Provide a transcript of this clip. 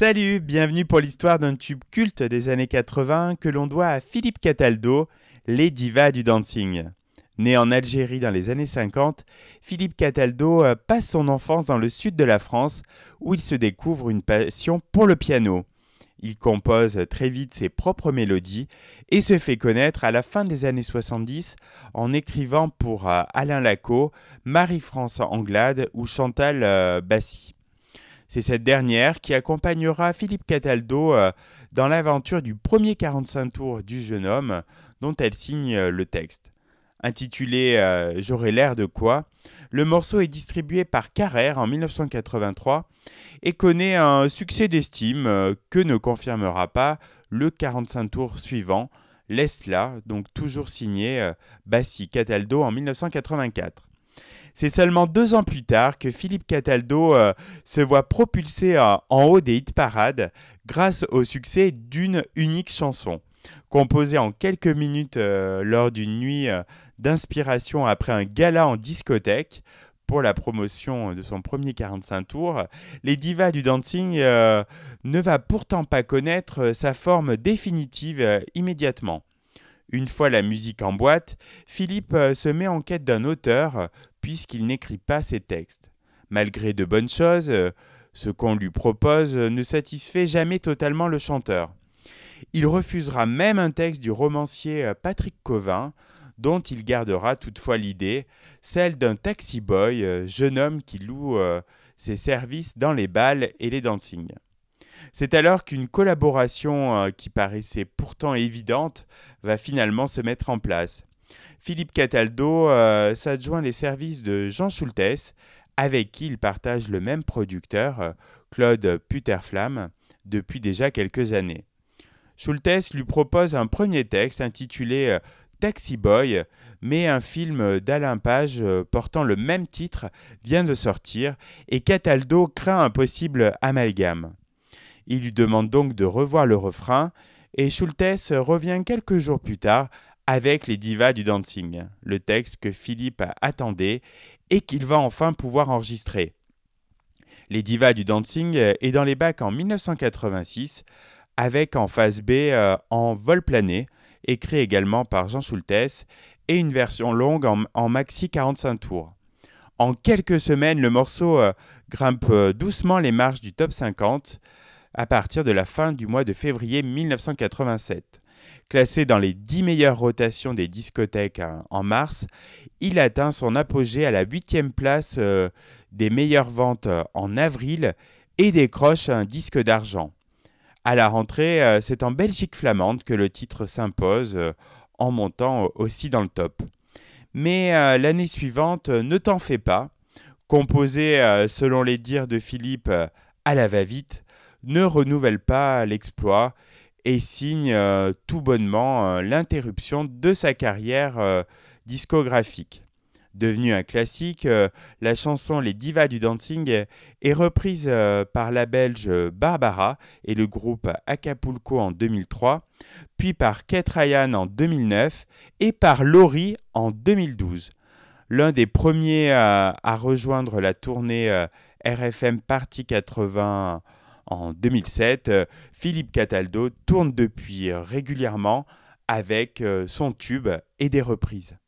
Salut, bienvenue pour l'histoire d'un tube culte des années 80 que l'on doit à Philippe Cataldo, les divas du dancing. Né en Algérie dans les années 50, Philippe Cataldo euh, passe son enfance dans le sud de la France où il se découvre une passion pour le piano. Il compose très vite ses propres mélodies et se fait connaître à la fin des années 70 en écrivant pour euh, Alain Lacot, Marie-France Anglade ou Chantal euh, Bassi. C'est cette dernière qui accompagnera Philippe Cataldo euh, dans l'aventure du premier 45 tours du jeune homme dont elle signe euh, le texte. Intitulé J'aurai euh, J'aurais l'air de quoi, le morceau est distribué par Carrère en 1983 et connaît un succès d'estime que ne confirmera pas le 45 tours suivant, Laisse-la », donc toujours signé Bassi Cataldo en 1984. C'est seulement deux ans plus tard que Philippe Cataldo euh, se voit propulsé euh, en haut des hit parades grâce au succès d'une unique chanson. Composée en quelques minutes euh, lors d'une nuit d'inspiration après un gala en discothèque, pour la promotion de son premier 45 tours, les divas du dancing ne va pourtant pas connaître sa forme définitive immédiatement. Une fois la musique en boîte, Philippe se met en quête d'un auteur puisqu'il n'écrit pas ses textes. Malgré de bonnes choses, euh, ce qu'on lui propose ne satisfait jamais totalement le chanteur. Il refusera même un texte du romancier euh, Patrick Covin, dont il gardera toutefois l'idée, celle d'un taxi-boy, euh, jeune homme qui loue ses services dans les balles et les dancings. C'est alors qu'une collaboration qui paraissait pourtant évidente va finalement se mettre en place. Philippe Cataldo euh, s'adjoint les services de Jean Schultes, avec qui il partage le même producteur, euh, Claude Putterflamme depuis déjà quelques années. Schultes lui propose un premier texte intitulé euh, Taxi Boy, mais un film d'Alain Page portant le même titre vient de sortir et Cataldo craint un possible amalgame. Il lui demande donc de revoir le refrain et Schultes revient quelques jours plus tard avec les divas du dancing, le texte que Philippe attendait et qu'il va enfin pouvoir enregistrer. Les divas du dancing euh, est dans les bacs en 1986 avec en phase B euh, en vol plané, écrit également par Jean Soultès, et une version longue en, maxi 45 tours. En quelques semaines, le morceau euh, grimpe doucement les marches du top 50 à partir de la fin du mois de février 1987. Classé dans les 10 meilleures rotations des discothèques hein, en mars, il atteint son apogée à la 8e place euh, des meilleures ventes euh, en avril et décroche un disque d'argent. À la rentrée, euh, c'est en Belgique flamande que le titre s'impose en montant aussi dans le top. Mais l'année suivante, ne t'en fais pas, composé selon les dires de Philippe à la va-vite, ne renouvelle pas l'exploit et signe euh, tout bonnement euh, l'interruption de sa carrière euh, discographique. Devenue un classique, la chanson Les Divas du Dancing est reprise par la Belge Barbara et le groupe Acapulco en 2003, puis par Kate Ryan en 2009 et par Laurie en 2012. L'un des premiers à rejoindre la tournée RFM Party 80 en 2007, euh, Philippe Cataldo tourne depuis euh, régulièrement avec euh, son tube et des reprises.